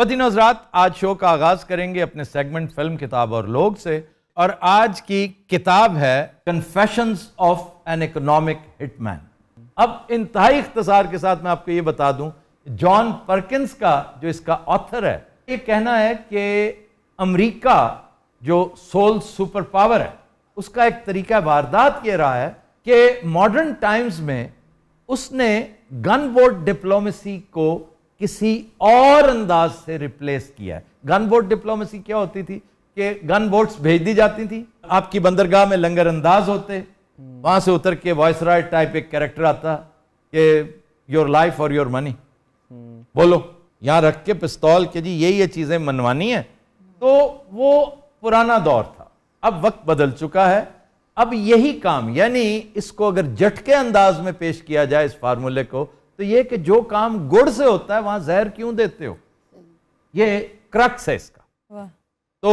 वतिन हजरात आज शो का आगाज करेंगे अपने सेगमेंट फिल्म किताब और लोग से और आज की किताब है confession of an economic hitman अब इंतहाई इख्तसार के साथ मैं आपको ये बता दूं जॉन परकिंस का जो इसका ऑथर है ये कहना है कि अमेरिका जो सोल सुपर पावर है उसका एक तरीका वारदात ये रहा है कि मॉडर्न टाइम्स में उसने गन बोट डिप्लोमेसी को किसी और अंदाज से रिप्लेस किया है गन बोट डिप्लोमेसी क्या होती थी कि गन बोट्स भेज दी जाती थी आपकी बंदरगाह में लंगर अंदाज होते हम्म। वहां से उतर के वॉइस राय टाइप एक कैरेक्टर आता कि योर लाइफ और योर मनी बोलो यहां रख के पिस्तौल के जी यही ये चीजें मनवानी है तो वो पुराना दौर था अब वक्त बदल चुका है अब यही काम यानी इसको अगर जट के अंदाज में पेश किया जाए इस फार्मूले को तो ये कि जो काम गुड़ से होता है वहां जहर क्यों देते हो ये क्रक्स है इसका तो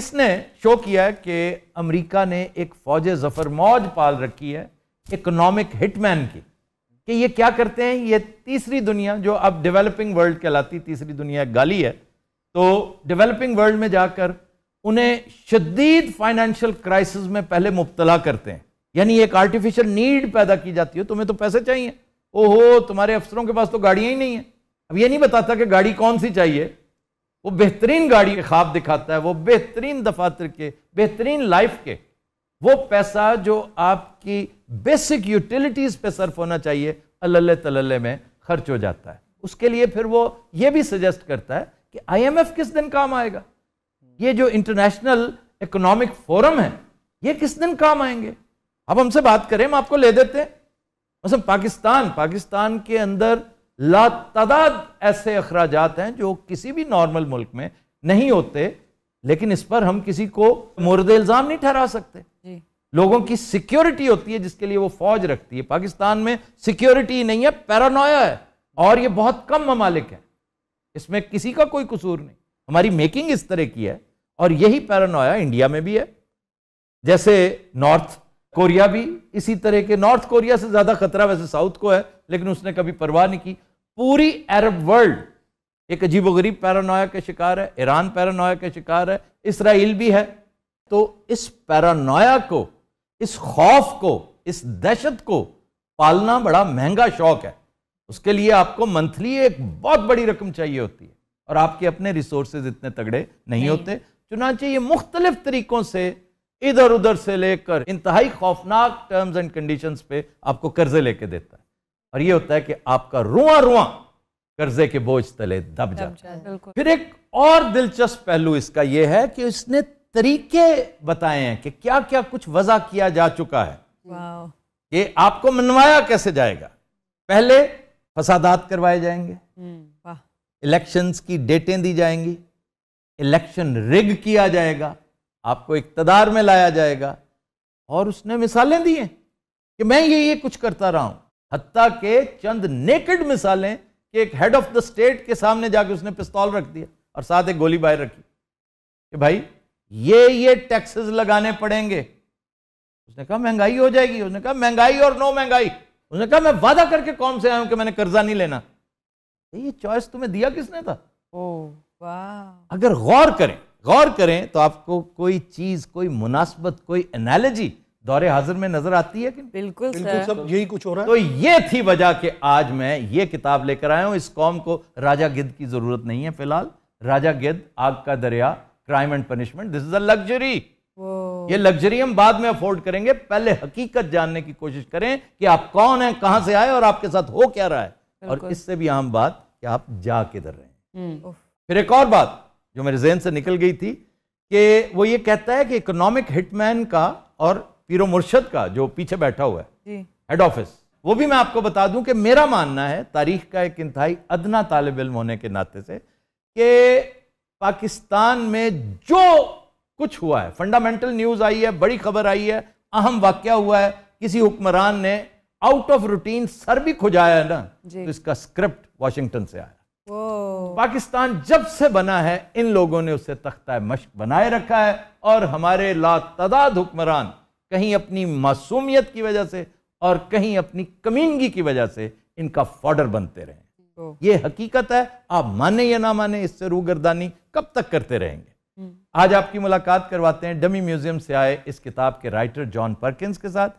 इसने शो किया है कि अमेरिका ने एक फौज जफर मौज पाल रखी है इकोनॉमिक हिटमैन की कि ये क्या करते हैं ये तीसरी दुनिया जो अब डेवलपिंग वर्ल्ड कहलाती तीसरी दुनिया गाली है तो डेवलपिंग वर्ल्ड में जाकर उन्हें शदीद फाइनेंशियल क्राइसिस में पहले मुबतला करते हैं यानी एक आर्टिफिशियल नीड पैदा की जाती है तुम्हें तो पैसे चाहिए ओहो तुम्हारे अफसरों के पास तो गाड़ियां ही नहीं है अब ये नहीं बताता कि गाड़ी कौन सी चाहिए वो बेहतरीन गाड़ी के ख्वाब दिखाता है वो बेहतरीन दफातर के बेहतरीन लाइफ के वो पैसा जो आपकी बेसिक यूटिलिटीज पे सर्फ होना चाहिए अल्ल तलल्ले में खर्च हो जाता है उसके लिए फिर वो ये भी सजेस्ट करता है कि आईएमएफ किस दिन काम आएगा ये जो इंटरनेशनल इकोनॉमिक फोरम है ये किस दिन काम आएंगे अब हमसे बात करें हम आपको ले देते हैं मतलब पाकिस्तान पाकिस्तान के अंदर लातदाद ऐसे अखराज हैं जो किसी भी नॉर्मल मुल्क में नहीं होते लेकिन इस पर हम किसी को मुर्द इल्ज़ाम नहीं ठहरा सकते लोगों की सिक्योरिटी होती है जिसके लिए वो फौज रखती है पाकिस्तान में सिक्योरिटी नहीं है पैरानोया है और ये बहुत कम ममालिक है इसमें किसी का कोई कसूर नहीं हमारी मेकिंग इस तरह की है और यही पैरानोया इंडिया में भी है जैसे नॉर्थ कोरिया भी इसी तरह के नॉर्थ कोरिया से ज्यादा खतरा वैसे साउथ को है लेकिन उसने कभी परवाह नहीं की पूरी अरब वर्ल्ड एक अजीब गरीब पैरानोया के शिकार है ईरान पैरानोया के शिकार है इसराइल भी है तो इस पैरानोया को इस खौफ को इस दहशत को पालना बड़ा महंगा शौक है उसके लिए आपको मंथली एक बहुत बड़ी रकम चाहिए होती है और आपके अपने रिसोर्सेज इतने तगड़े नहीं, नहीं। होते चुनाचे ये मुख्तलिफ तरीकों से इधर उधर से लेकर इंतहाई खौफनाक टर्म्स एंड कंडीशन पे आपको कर्जे लेके देता है और ये होता है कि आपका रुआ रुआ कर्जे के बोझ तले दब जाता है फिर एक और दिलचस्प पहलू इसका यह है कि इसने तरीके बताए हैं कि क्या क्या कुछ वजह किया जा चुका है ये आपको मनवाया कैसे जाएगा पहले फसादात करवाए जाएंगे हम्म, इलेक्शंस की डेटें दी जाएंगी इलेक्शन रिग किया जाएगा आपको इकतदार में लाया जाएगा और उसने मिसालें दी हैं कि मैं ये ये कुछ करता रहा हूं हत्या के चंद नेकेड मिसालें कि एक हेड ऑफ द स्टेट के सामने जाके उसने पिस्तौल रख दिया और साथ एक गोली बाहर रखी कि भाई ये ये टैक्सेस लगाने पड़ेंगे उसने कहा महंगाई हो जाएगी उसने कहा महंगाई और नो महंगाई उसने कहा मैं वादा करके कौन से आया हूं कि मैंने कर्जा नहीं लेना तो ये चॉइस तुम्हें दिया किसने था ओ, अगर गौर करें गौर करें तो आपको कोई चीज कोई मुनासबत कोई एनालॉजी दौरे हाजिर में नजर आती है कि बिल्कुल बिल्कुल सब यही कुछ हो रहा है तो ये थी वजह कि आज मैं ये किताब लेकर आया हूं इस कौम को राजा गिद्ध की जरूरत नहीं है फिलहाल राजा गिद्ध आग का दरिया crime and punishment this is a luxury ये लग्जरी हम बाद में अफोर्ड करेंगे पहले हकीकत जानने की कोशिश करें कि आप कौन हैं कहां से आए और आपके साथ हो क्या रहा है और इससे भी आम बात कि आप जा किधर रहे हैं हम्म। फिर एक और बात जो मेरे जहन से निकल गई थी कि वो ये कहता है कि इकोनॉमिक हिटमैन का और पीरो मुर्शद का जो पीछे बैठा हुआ है हेड ऑफिस वो भी मैं आपको बता दूं कि मेरा मानना है तारीख का एक इंतहाई अदना तालब इम होने के नाते से कि पाकिस्तान में जो कुछ हुआ है फंडामेंटल न्यूज़ आई है बड़ी खबर आई है अहम वाक्य हुआ है किसी हुक्मरान ने आउट ऑफ रूटीन सर भी खुजाया ना तो इसका स्क्रिप्ट वाशिंगटन से आया पाकिस्तान जब से बना है इन लोगों ने उसे तख्ता मश्क बनाए रखा है और हमारे लातदाद हुक्मरान कहीं अपनी मासूमियत की वजह से और कहीं अपनी कमीनगी की वजह से इनका फॉर्डर बनते रहे ये हकीकत है आप माने या ना माने इससे रूगरदानी कब तक करते रहेंगे hmm. आज आपकी मुलाकात करवाते हैं डमी म्यूजियम से आए इस किताब के राइटर जॉन पर्किंस के साथ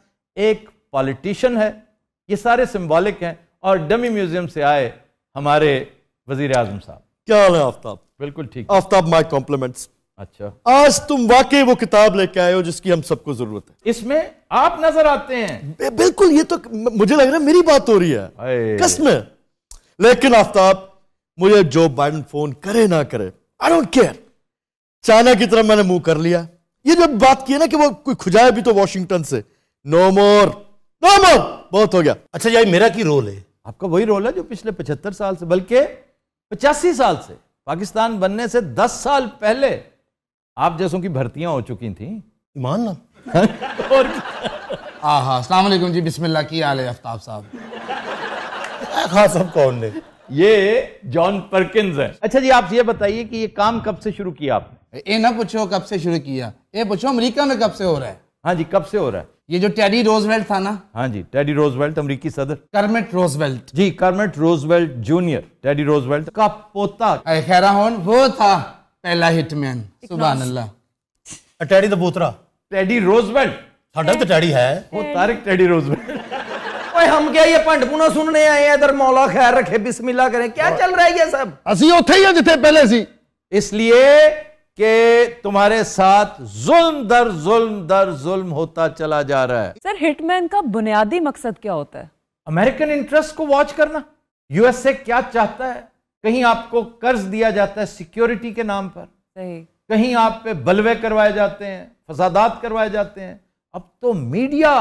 एक पॉलिटिशियन है ये सारे सिंबॉलिक हैं और डमी म्यूजियम से आए हमारे वजीर आजम साहब क्या हाल है आफ्ताब बिल्कुल ठीक आफ्ताब माई कॉम्प्लीमेंट्स अच्छा आज तुम वाकई वो किताब लेके आए हो जिसकी हम सबको जरूरत है इसमें आप नजर आते हैं बिल्कुल ये तो मुझे लग रहा है मेरी बात हो रही है कसम लेकिन आफ्ताब मुझे जो बाइडन फोन करे ना करे आई डोंट केयर चाइना की तरफ मैंने मुंह कर लिया ये जब बात की है ना कि वो कोई खुजाए भी तो वॉशिंगटन से नो मोर नो मोर बहुत हो गया अच्छा यही मेरा की रोल है आपका वही रोल है जो पिछले पचहत्तर साल से बल्कि पचासी साल से पाकिस्तान बनने से दस साल पहले आप जैसों की भर्तियां हो चुकी थी मान ना और आहा जी बिस्मिल्लाह की आले आफ्ताब साहब खास अब कौन ने ये जॉन परकिंस है अच्छा जी आप ये बताइए कि ये काम कब से शुरू किया आपने ये ना पूछो कब से शुरू किया ये पूछो अमेरिका में कब से हो रहा है हाँ जी कब से हो रहा है ये जो टेडी रोजवेल्ट था ना हाँ जी टेडी रोजवेल्ट अमरीकी सदर Kermit Roosevelt ji Kermit Roosevelt junior Teddy Roosevelt का पोता खैरा होन वो था पहला हिटमैन सुबह अल्लाह टेडी दबूतरा टेडी रोजवेल्ट ਸਾਡਾ ਤਾਂ ਟੈਡੀ ਹੈ ਉਹ ਤਾਰਿਕ ਟੈਡੀ ਰੋਜ਼ਵੇਲਟ ਓਏ ਹਮ ਕਿਆ ਇਹ ਭੰਡਪੂਣਾ ਸੁਣਨੇ ਆਏ ਆ ਇਧਰ ਮੌਲਾ ਖੈਰ ਰੱਖੇ ਬਿਸਮਿਲ੍ਲਾ ਕਰੇ ਕੀ ਚੱਲ ਰਿਹਾ ਹੈ ਸਭ ਅਸੀਂ ਉੱਥੇ ਹੀ ਆ ਜਿੱਥੇ ਪਹਿਲੇ ਸੀ ਇਸ ਲਈ कि तुम्हारे साथ जुल्म दर जुल्म दर जुल्म होता चला जा रहा है सर हिटमैन का बुनियादी मकसद क्या होता है अमेरिकन इंटरेस्ट को वॉच करना यूएसए क्या चाहता है कहीं आपको कर्ज दिया जाता है सिक्योरिटी के नाम पर सही कहीं आप पे बलवे करवाए जाते हैं फसादात करवाए जाते हैं अब तो मीडिया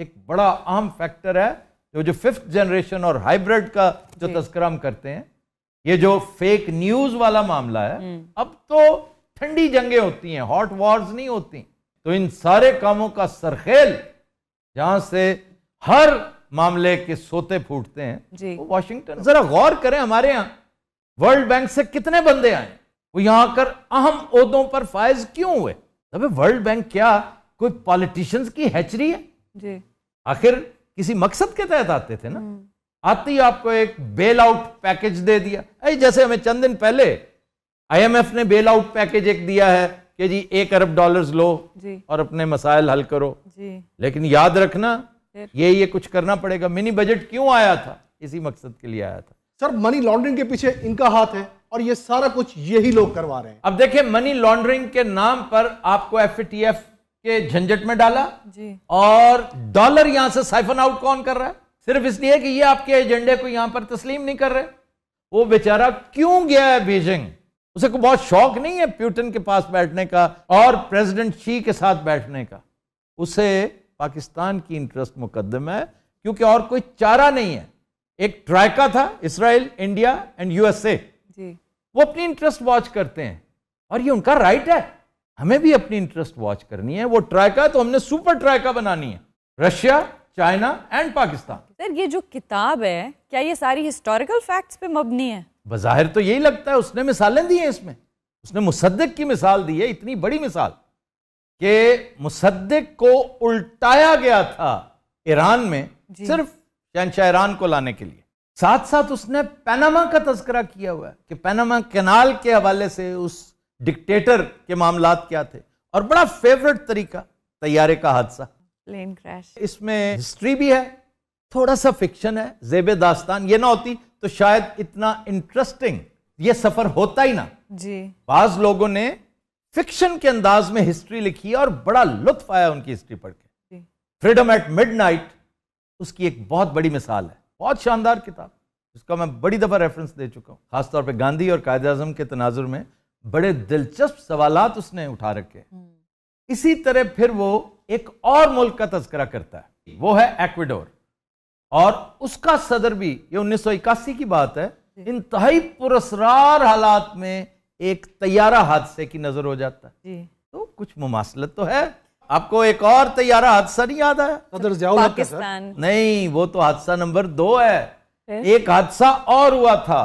एक बड़ा आम फैक्टर है जो जो फिफ्थ जनरेशन और हाइब्रिड का जो तस्कराम करते हैं ये जो फेक न्यूज वाला मामला है हम्म। अब तो ठंडी जंगें होती हैं हॉट वॉर्स नहीं होती तो इन सारे कामों का सरखेल जहां से हर मामले के सोते फूटते हैं वो वॉशिंगटन जरा गौर करें हमारे यहां वर्ल्ड बैंक से कितने बंदे आए वो यहां आकर अहम उदों पर फायज क्यों हुए अबे वर्ल्ड बैंक क्या कोई पॉलिटिशियंस की हैचरी है जी आखिर किसी मकसद के तहत आते थे ना हम्म। आती आपको एक बेल आउट पैकेज दे दिया जैसे हमें चंद दिन पहले आईएमएफ ने बेल आउट पैकेज एक दिया है कि जी एक अरब डॉलर्स लो जी। और अपने मसाइल हल करो जी। लेकिन याद रखना ये ये कुछ करना पड़ेगा मिनी बजट क्यों आया था इसी मकसद के लिए आया था सर मनी लॉन्ड्रिंग के पीछे इनका हाथ है और ये सारा कुछ यही लोग करवा रहे हैं अब देखिए मनी लॉन्ड्रिंग के नाम पर आपको एफ के झंझट में डाला जी। और डॉलर यहां से साइफन आउट कौन कर रहा है सिर्फ इसलिए कि ये आपके एजेंडे को यहां पर तस्लीम नहीं कर रहे वो बेचारा क्यों गया है बीजिंग उसे को बहुत शौक नहीं है प्यूटन के पास बैठने का और प्रेसिडेंट शी के साथ बैठने का उसे पाकिस्तान की इंटरेस्ट मुकदम है क्योंकि और कोई चारा नहीं है एक ट्रायका था इसराइल इंडिया एंड यूएसए वो अपनी इंटरेस्ट वॉच करते हैं और ये उनका राइट है हमें भी अपनी इंटरेस्ट वॉच करनी है वो ट्रायका तो हमने सुपर ट्रायका बनानी है Russia China and Pakistan sir ये जो किताब है क्या ये सारी हिस्टोरिकल फैक्ट्स पे मबनी है बाहिर तो यही लगता है उसने मिसालें दी हैं इसमें उसने मुसद्दक की मिसाल दी है इतनी बड़ी मिसाल कि मुसद्दक को उल्टाया गया था ईरान में सिर्फ शहनशाह ईरान को लाने के लिए साथ साथ उसने पैनामा का तस्करा किया हुआ है कि पैनामा कैनाल के हवाले से उस डिक्टेटर के मामला क्या थे और बड़ा फेवरेट तरीका तैयारे का हादसा प्लेन क्रैश इसमें हिस्ट्री भी है थोड़ा सा फिक्शन है जेब दास्तान ये ना होती तो शायद इतना इंटरेस्टिंग ये सफर होता ही ना जी बाज लोगों ने फिक्शन के अंदाज में हिस्ट्री लिखी और बड़ा लुत्फ आया उनकी हिस्ट्री पढ़ के फ्रीडम एट मिड उसकी एक बहुत बड़ी मिसाल है बहुत शानदार किताब जिसका मैं बड़ी दफ़ा रेफरेंस दे चुका हूँ खासतौर पर गांधी और कायद अजम के तनाजुर में बड़े दिलचस्प सवाल उसने उठा रखे हम्म। इसी तरह फिर वो एक और मुल्क का तस्करा करता है वो है एक्विडोर और उसका सदर भी ये उन्नीस की बात है इंतहाई पुरस्कार हालात में एक तैयारा हादसे की नजर हो जाता है तो कुछ मुमासलत तो है आपको एक और तैयारा हादसा नहीं याद आया सदर पाकिस्तान नहीं वो तो हादसा नंबर दो है एक हादसा और हुआ था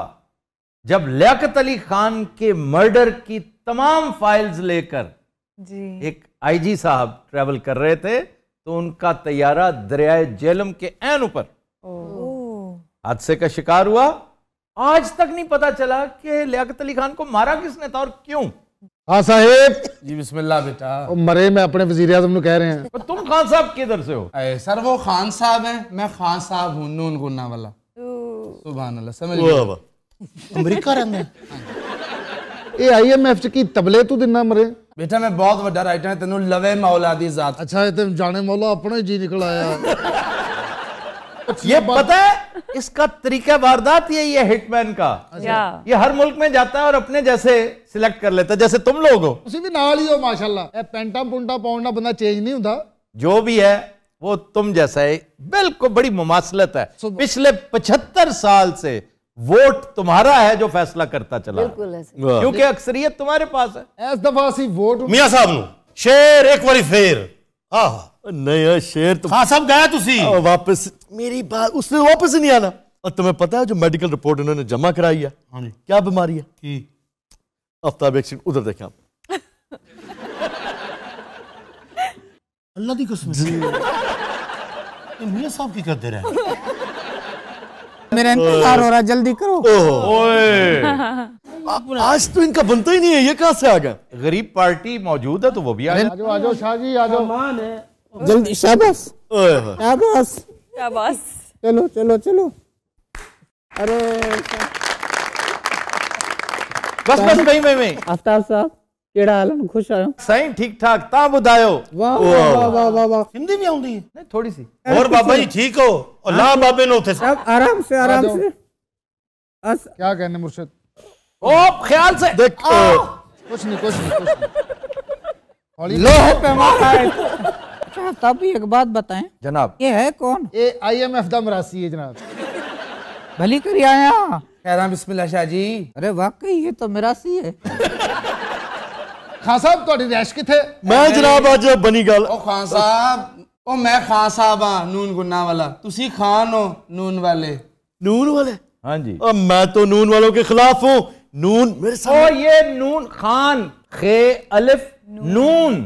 जब लियाकत अली खान के मर्डर की तमाम फाइल्स लेकर एक आईजी साहब ट्रेवल कर रहे थे तो उनका तैयारा दरियाए जेलम के एन ऊपर हादसे का शिकार हुआ आज तक नहीं पता चला कि लियाकत अली खान को मारा किसने था और क्यों हाँ साहेब जी बिस्मिल्लाह बेटा मरे मैं अपने वजीर आजम कह रहे हैं तो तुम खान साहब किधर से हो ए, सर वो खान साहब हैं मैं खान साहब हूँ नून गुना वाला सुबह अल्लाह समझ गया अमेरिका रहने ए आईएमएफ च की तबले तू दिना मरे बेटा मैं बहुत बड़ा राइटर है ਤੈਨੂੰ लवे मौला दी जात अच्छा ये तुम जाने मौला अपना ही जी निकल आया अच्छा, ये पता है इसका तरीका वारदात ये ये हिटमैन का अच्छा। ये हर मुल्क में जाता है और अपने जैसे सिलेक्ट कर लेता है जैसे तुम लोग हो उसी भी नाल ही हो माशाल्लाह ਇਹ पेंटा पुंटा ਪਾਉਣ बंदा चेंज नहीं ਨਹੀਂ जो भी है वो तुम जैसा है बिल्कुल बड़ी मुमासलत है पिछले 75 साल से वोट तुम्हारा है जो फैसला करता चला क्योंकि अक्सरियत तुम्हारे पास है इस दफा सी वोट मियां साहब नु शेर एक बारी फेर हां नहीं है शेर तो हां सब गया तुसी वापस मेरी बात उसने वापस नहीं आना और तुम्हें पता है जो मेडिकल रिपोर्ट इन्होंने जमा कराई है हाँ जी क्या बीमारी है की आफ्ताब एक उधर देखें अल्लाह की कसम जी मियां साहब की करते रहे मेरा इंतजार हो रहा है जल्दी करो ओए आज तो इनका बनता ही नहीं है ये कहा से आ गया गरीब पार्टी मौजूद है तो वो भी आ जाओ आ जाओ शाहजी आ जाओ जल्दी शाबाश शाबाश शाबाश चलो चलो चलो अरे बस बस वही वही आफ्ताब साहब કેડા હાલન ખુશ આયો સહી ઠીક ઠાક તા બધાયો વાહ વાહ વાહ વાહ સિંધી મેં ઓંડી ને થોડી સી ઓર બાબાજી ઠીક હો ઓલા બાબે નો ઉથે સબ આરામ સે આરામ સે આ શું કેને મુરશદ ઓપ ખ્યાલ સે દેખ ઓ કુશ ને કુશ ને કુશ લોપે મોરા એ ચા તબ એક વાત બતાએ જનાબ એ હે કોન એ આઈએમએફ દા મરાસી હે જનાબ ભલી કરી આયા ખરા બિસ્મિલ્લા શાજી અરે વાકઈ એ તો મરાસી હે खान साहब ਤੁਹਾਡੀ रैश ਕਿੱਥੇ मैं जनाब अज बनी गल खान साहब ਸਾਹਿਬ ਉਹ ਮੈਂ ਖਾਨ ਸਾਹਿਬ ਆ ਨੂਨ ਗੁੰਨਾ ਵਾਲਾ ਤੁਸੀਂ ਖਾਨ ਹੋ ਨੂਨ ਵਾਲੇ वाले हाँ जी अब मैं तो नून वालों के खिलाफ हूँ नून मेरे सामने ओ ये नून खान खे अलिफ नून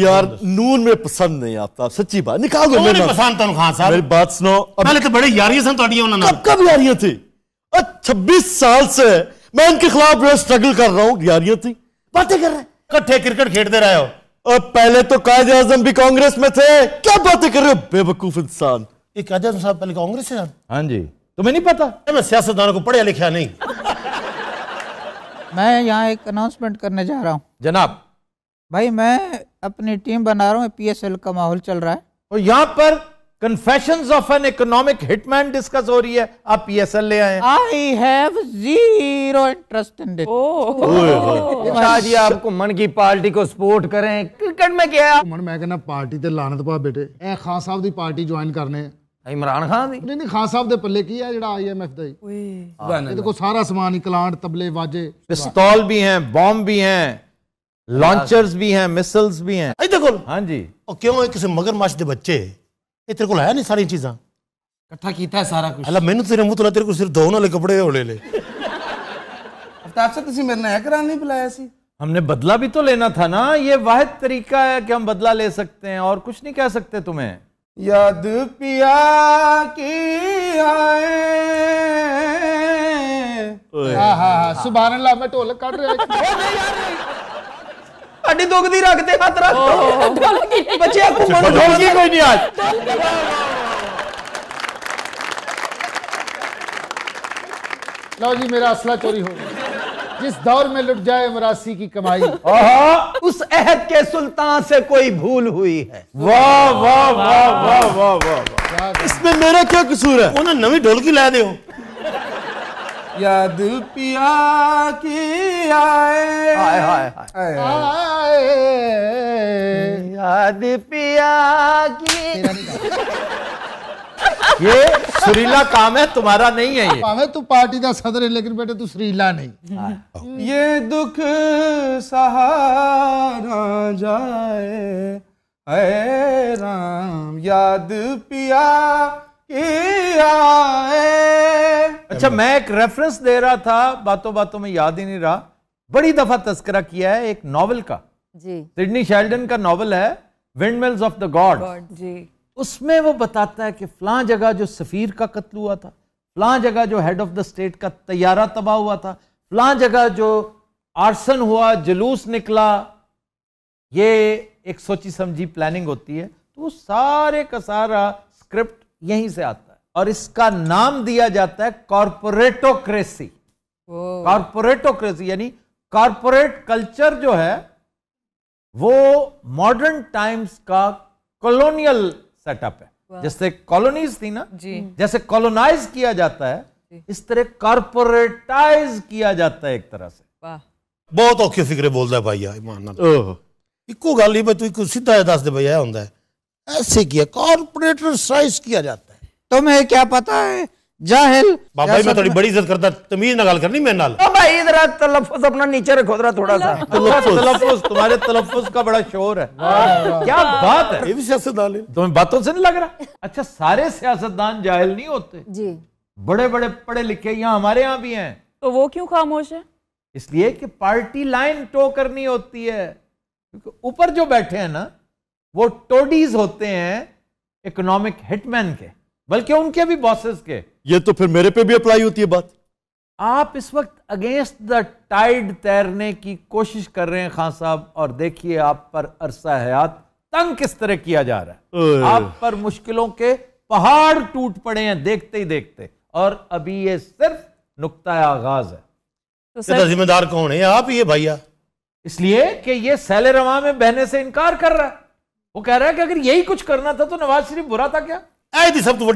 यार नून में पसंद नहीं आता सच्ची बात निकाल दो मेरे पसंद तो खान साहब मेरी बात सुनो पहले तो बड़े यारियां सन ਤੁਹਾਡੀਆਂ ਉਹਨਾਂ ਨਾਲ कब यारियां थी अब 26 साल से मैं इनके खिलाफ स्ट्रगल कर रहा हूँ यारियां थी बातें कर रहे हैं कट्ठे क्रिकेट खेलते रहे हो और पहले तो कायदे आजम भी कांग्रेस में थे क्या बातें कर रहे हो बेवकूफ इंसान ये कायद आजम साहब पहले कांग्रेस से हाँ जी तुम्हें नहीं पता मैं सियासतदानों को पढ़िया लिखा नहीं मैं यहाँ एक अनाउंसमेंट करने जा रहा हूँ जनाब भाई मैं अपनी टीम बना रहा हूँ पीएसएल का माहौल चल रहा है और यहाँ पर confession of an economic hitman discuss हो रही है आप पी एस एल ले आए I have zero interest in आपको मन की पार्टी को सपोर्ट करें क्रिकेट में क्या मन मैं कहना पार्टी ते लानत पा बेटे ए खान साहब दी पार्टी ज्वाइन करने इमरान खान ਦੀ नहीं ਨਹੀਂ ਖਾਨ तेरे को ਕੋਲ ਹੈ ਨਹੀਂ ਸਾਰੀਆਂ ਚੀਜ਼ਾਂ ਇਕੱਠਾ ਕੀਤਾ ਹੈ ਸਾਰਾ ਕੁਝ ਅੱਲਾ ਮੈਨੂੰ ਤੇਰੇ ਮੂੰਹ ਤੋਂ ਤੇਰੇ ਕੋਲ ਸਿਰਫ ਧੋਣ ਵਾਲੇ ਕੱਪੜੇ ਹੋਲੇ ਲੈ से ਤੁਸੀਂ ਮੇਰੇ ਨਾਲ ਹੈ ਕਰਾਂ हमने बदला भी तो लेना था ना ये वाहिद तरीका है कि हम बदला ले सकते हैं और कुछ नहीं कह सकते तुम्हें याद पिया की आए सुबह अल्लाह मैं ढोल कर रहा ਅੱਡੀ ਦੁਖਦੀ ਰੱਖਦੇ ਹੱਥ ਰੱਖ ਦੋ ਬੱਚਿਆ ਘੁੰਮਣ ਡੋਲ ਗਈ ਕੋਈ ਨਹੀਂ ਅੱਜ लो जी मेरा असला चोरी हो गया जिस दौर में लुट जाए मरासी की कमाई उस अहद के सुल्तान से कोई भूल हुई है वाह वाह वाह वाह वाह वाह इसमें मेरा क्या कसूर है उन्हें नवी ढोलकी ला दे याद पिया की आए हाय हाय हाय आए याद पिया की ये सुरीला काम है तुम्हारा नहीं है ये भावे तू पार्टी का सदर है लेकिन बेटे तू सुरीला नहीं ये दुख सहारा जाए अरे राम याद पिया अच्छा मैं एक रेफरेंस दे रहा था बातों बातों में याद ही नहीं रहा बड़ी दफा तस्करा किया है एक नॉवल का जी सिडनी शेल्डन का नॉवल है windmills of the god जी उसमें वो बताता है कि फला जगह जो सफ़ीर का कत्ल हुआ था फला जगह जो हेड ऑफ द स्टेट का तैयारा तबाह हुआ था फला जगह जो आर्सन हुआ जुलूस निकला ये एक सोची समझी प्लानिंग होती है तो वो सारे का सारा स्क्रिप्ट यहीं से आता है और इसका नाम दिया जाता है कॉरपोरेटोक्रेसी कॉरपोरेटोक्रेसी यानी कॉरपोरेट कल्चर जो है वो मॉडर्न टाइम्स का कॉलोनियल सेटअप है जैसे कॉलोनीज थी ना जैसे कॉलोनाइज किया जाता है इस तरह कॉरपोरेटाइज किया जाता है एक तरह से बहुत औखे फिक्रे बोलता है भाई इको गल तू ਹੀ ਬਈ ਤੂੰ ਸਿੱਧਾ ਦੱਸ ਦੇ ਭਈਆ ऐसे किया कॉर्पोरेटर साइज किया जाता है तुम्हें क्या पता है जाहिल भाई मैं थोड़ी बड़ी इज्जत करता तमीज ना गाल करनी मेरे नाल ओ भाई जरा तलफ्फुज अपना नीचे रखो जरा थोड़ा सा तलफ्फुज तुम्हारे तलफ्फुज का बड़ा शोर है क्या बात है ये भी सियासतदान है तुम्हें बातों से नहीं लग रहा अच्छा सारे सियासतदान जाहिल नहीं होते जी बड़े बड़े पढ़े लिखे यहाँ हमारे यहाँ भी हैं तो वो क्यों खामोश है इसलिए कि पार्टी लाइन टो करनी होती है क्योंकि ऊपर जो बैठे हैं ना वो टोडीज होते हैं इकोनॉमिक हिटमैन के बल्कि उनके भी बॉसेस के ये तो फिर मेरे पे भी अप्लाई होती है बात आप इस वक्त अगेंस्ट द टाइड तैरने की कोशिश कर रहे हैं खान साहब और देखिए आप पर अरसा हयात तंग किस तरह किया जा रहा है आप पर मुश्किलों के पहाड़ टूट पड़े हैं देखते ही देखते और अभी ये सिर्फ नुकता आगाज है तो, तो सर... जिम्मेदार कौन है आप ये भैया इसलिए कि ये सैलरवा में बहने से इनकार कर रहा है वो कह रहा है कि अगर यही कुछ करना था तो नवाज शरीफ बुरा था क्या ਐ ਦੀ सब तो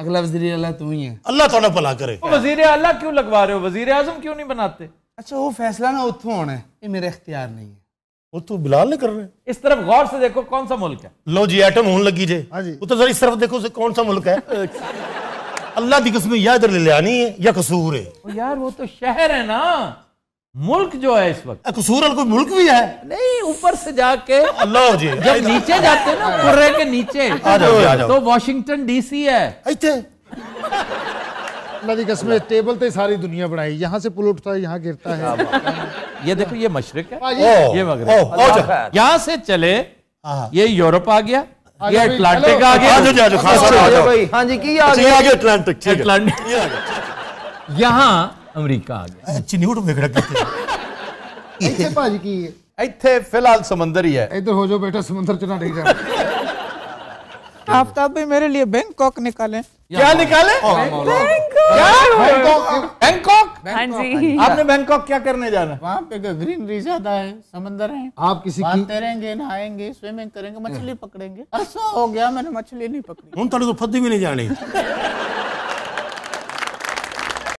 अगला वजीर अल्लाह तू ही है अल्लाह तो भला करे वजीर अल्लाह क्यों लगवा रहे हो वजीर आजम क्यों नहीं बनाते अच्छा वो फैसला ना उतो होना है ये मेरा इख्तियार नहीं है वो तो बिलाल ने कर रहे इस तरफ गौर से देखो कौन सा मुल्क है लो जी एटम होने लगी जे हाँ जी तो इस तरफ देखो कौन सा मुल्क है अल्लाह की कसम याद इधर ले आनी है या कसूर है यार वो तो शहर है ना मुल्क जो है इस वक्त कसूर कोई मुल्क भी है नहीं ऊपर से जाके अल्लाह जी जब नीचे जाते हैं ना हाँ। कुर्रे के नीचे तो, तो वॉशिंगटन डीसी है अल्लाह की कसम टेबल पे सारी दुनिया बनाई यहाँ से पुल उठता है यहाँ गिरता है ये देखो ये मशरक है ये मगरब यहाँ से चले हाँ। ये यूरोप आ गया ये अटलांटिक आ गया आज आज खान साहब जाओ हां जी की आ गया अटलांटिक अच्छा, ठीक है अटलांटिक ये आ गया यहां अमेरिका आ गया बिगड़ आफ्ताब भी मेरे लिए बैंकॉक निकाले क्या निकाले बैंकॉक बैंकॉक हाँ हाँ आपने बैंकॉक क्या करने जाना वहाँ पे ग्रीनरी ज्यादा है समंदर है आप किसी तैरेंगे नहाएंगे स्विमिंग करेंगे मछली पकड़ेंगे ऐसा हो गया मैंने मछली नहीं पकड़ी उन तो फद्दी भी नहीं जानी